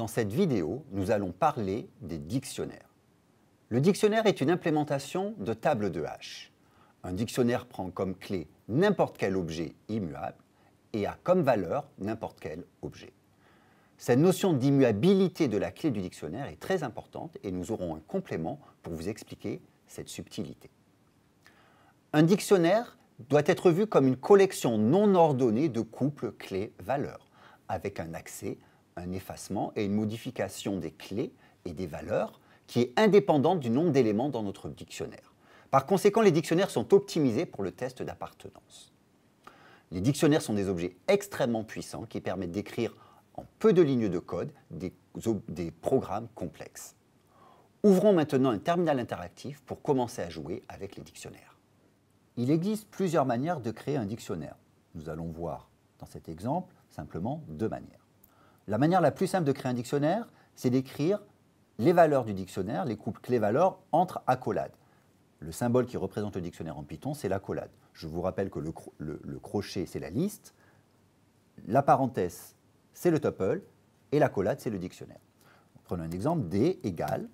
Dans cette vidéo, nous allons parler des dictionnaires. Le dictionnaire est une implémentation de table de H. Un dictionnaire prend comme clé n'importe quel objet immuable et a comme valeur n'importe quel objet. Cette notion d'immuabilité de la clé du dictionnaire est très importante et nous aurons un complément pour vous expliquer cette subtilité. Un dictionnaire doit être vu comme une collection non ordonnée de couples clés-valeurs, avec un accès un effacement et une modification des clés et des valeurs qui est indépendante du nombre d'éléments dans notre dictionnaire. Par conséquent, les dictionnaires sont optimisés pour le test d'appartenance. Les dictionnaires sont des objets extrêmement puissants qui permettent d'écrire en peu de lignes de code des, des programmes complexes. Ouvrons maintenant un terminal interactif pour commencer à jouer avec les dictionnaires. Il existe plusieurs manières de créer un dictionnaire. Nous allons voir dans cet exemple simplement deux manières. La manière la plus simple de créer un dictionnaire, c'est d'écrire les valeurs du dictionnaire, les couples clés-valeurs entre accolades. Le symbole qui représente le dictionnaire en Python, c'est l'accolade. Je vous rappelle que le, crochet, c'est la liste, la parenthèse, c'est le tuple, et l'accolade, c'est le dictionnaire. Prenons un exemple, D égale.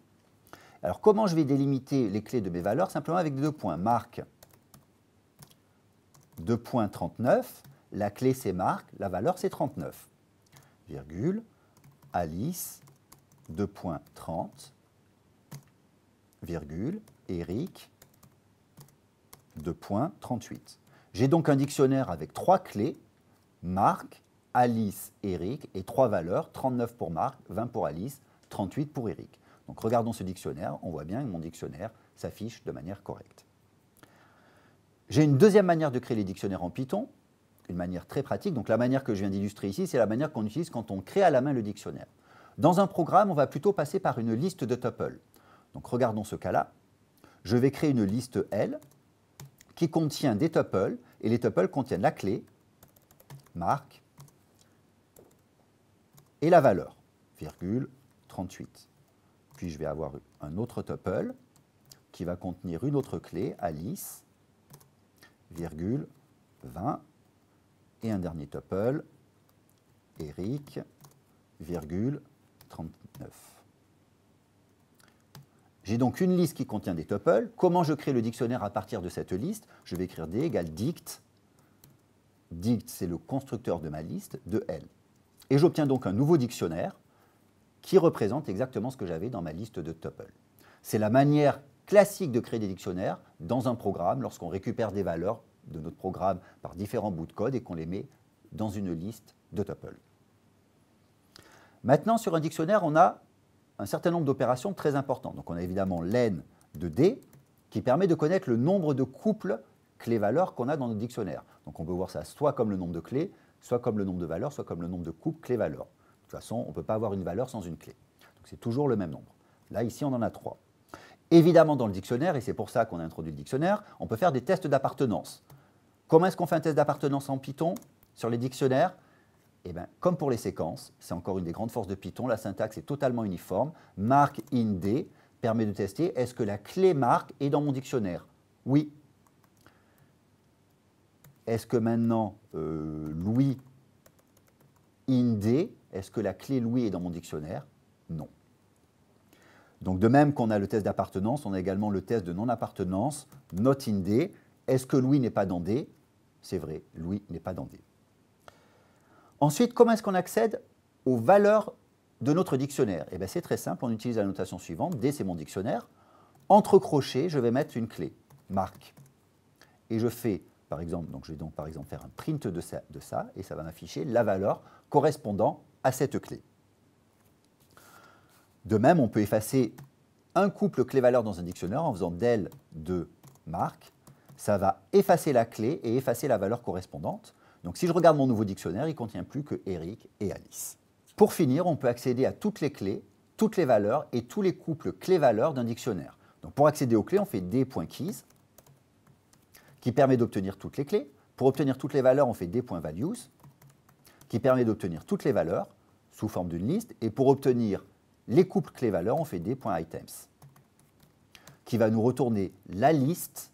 Alors comment je vais délimiter les clés de mes valeurs Simplement avec deux points. Marque 2.39, la clé c'est marque, la valeur c'est 39 virgule, Alice, 2.30, virgule, Eric, 2.38. J'ai donc un dictionnaire avec trois clés, Marc, Alice, Eric, et trois valeurs, 39 pour Marc, 20 pour Alice, 38 pour Eric. Donc regardons ce dictionnaire, on voit bien que mon dictionnaire s'affiche de manière correcte. J'ai une deuxième manière de créer les dictionnaires en Python, une manière très pratique. Donc la manière que je viens d'illustrer ici, c'est la manière qu'on utilise quand on crée à la main le dictionnaire. Dans un programme, on va plutôt passer par une liste de tuples. Donc regardons ce cas-là. Je vais créer une liste L qui contient des tuples, et les tuples contiennent la clé, marque, et la valeur, virgule 38. Puis je vais avoir un autre tuple qui va contenir une autre clé, Alice, virgule 20, et un dernier tuple, Eric, virgule, 39. J'ai donc une liste qui contient des tuples. Comment je crée le dictionnaire à partir de cette liste Je vais écrire d égale dict. Dict, c'est le constructeur de ma liste, de L. Et j'obtiens donc un nouveau dictionnaire qui représente exactement ce que j'avais dans ma liste de tuples. C'est la manière classique de créer des dictionnaires dans un programme lorsqu'on récupère des valeurs de notre programme par différents bouts de code et qu'on les met dans une liste de tuples. Maintenant, sur un dictionnaire, on a un certain nombre d'opérations très importantes. Donc on a évidemment l'n de d qui permet de connaître le nombre de couples clés-valeurs qu'on a dans notre dictionnaire. Donc on peut voir ça soit comme le nombre de clés, soit comme le nombre de valeurs, soit comme le nombre de couples clé valeurs De toute façon, on ne peut pas avoir une valeur sans une clé. Donc c'est toujours le même nombre. Là, ici, on en a trois. Évidemment, dans le dictionnaire, et c'est pour ça qu'on a introduit le dictionnaire, on peut faire des tests d'appartenance. Comment est-ce qu'on fait un test d'appartenance en Python sur les dictionnaires eh bien, comme pour les séquences, c'est encore une des grandes forces de Python, la syntaxe est totalement uniforme. Mark in D permet de tester est-ce que la clé marque est dans mon dictionnaire Oui. Est-ce que maintenant euh, Louis in D, est-ce que la clé Louis est dans mon dictionnaire Non. Donc de même qu'on a le test d'appartenance, on a également le test de non-appartenance, not in D. Est-ce que Louis n'est pas dans D C'est vrai, Louis n'est pas dans D. Ensuite, comment est-ce qu'on accède aux valeurs de notre dictionnaire eh C'est très simple, on utilise la notation suivante, D c'est mon dictionnaire. Entre crochets, je vais mettre une clé, marque. Et je fais, par exemple, je vais donc par exemple faire un print de ça et ça va m'afficher la valeur correspondant à cette clé. De même, on peut effacer un couple clé-valeur dans un dictionnaire en faisant del de marque. Ça va effacer la clé et effacer la valeur correspondante. Donc si je regarde mon nouveau dictionnaire, il ne contient plus que Eric et Alice. Pour finir, on peut accéder à toutes les clés, toutes les valeurs et tous les couples clé valeurs d'un dictionnaire. Donc pour accéder aux clés, on fait d.keys qui permet d'obtenir toutes les clés. Pour obtenir toutes les valeurs, on fait d.values qui permet d'obtenir toutes les valeurs sous forme d'une liste. Et pour obtenir les couples clés-valeurs, ont fait des points items, qui va nous retourner la liste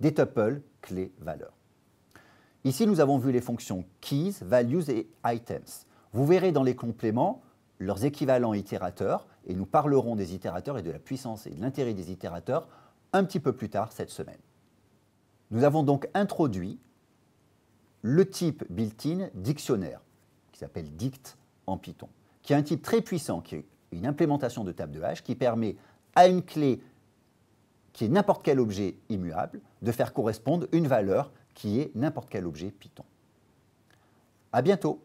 des tuples clés-valeurs. Ici, nous avons vu les fonctions keys, values et items. Vous verrez dans les compléments leurs équivalents itérateurs, et nous parlerons des itérateurs et de la puissance et de l'intérêt des itérateurs un petit peu plus tard cette semaine. Nous avons donc introduit le type built-in dictionnaire, qui s'appelle dict en Python qui est un type très puissant, qui est une implémentation de table de H, qui permet à une clé qui est n'importe quel objet immuable de faire correspondre une valeur qui est n'importe quel objet Python. À bientôt!